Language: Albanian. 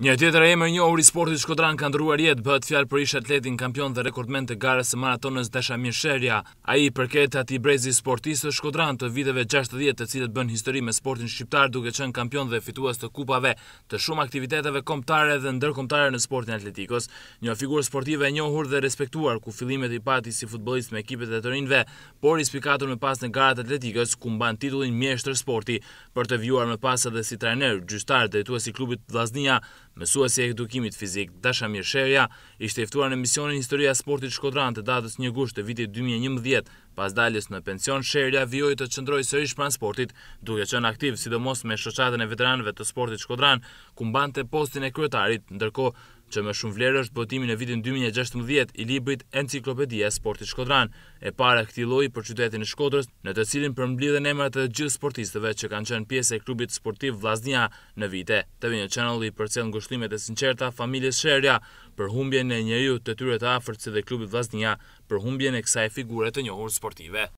Një tjetër e mërë një uri sportit Shkodran ka ndruar jetë bëhet fjalë për ish atletin kampion dhe rekordment të garës e maratonës Dasha Mirsherja. A i përket ati brezi sportisë Shkodran të viteve 60 të cilët bën histori me sportin shqiptar duke qënë kampion dhe fituas të kupave të shumë aktiviteteve komptare dhe ndërkomptare në sportin atletikos. Një figurë sportive e njohur dhe respektuar ku filimet i pati si futbolist me ekipet e të rinve, por i spikatur me pas në garat atletikos ku mban titullin mjeshtër sporti për të vjuar me pas edhe si klubit Mësuesi e edukimit fizik Dashamir Sherja ishte eftuar në misionin historia sportit Shkodran të datës një gusht të vitit 2011, pas daljes në pension Sherja vjoj të qëndroj sërish pran sportit, duke qenë aktiv sidomos me shoqatën e veteranëve të sportit Shkodran, ku mbante postin e kryetarit, ndërko që me shumë vlerë është botimin e vitin 2016 i librit Enciklopedia Sportit Shkodran, e para këti loj për qytetin e Shkodrës në të cilin për mblidhe në emrat e gjithë sportistëve që kanë qenë pjesë e klubit sportiv Vlasnia në vite. Të vinë e channel i për cilë ngushtimet e sinqerta familjes Sherja për humbje në njëju të tyre të afrët si dhe klubit Vlasnia për humbje në kësaj figure të njohur sportive.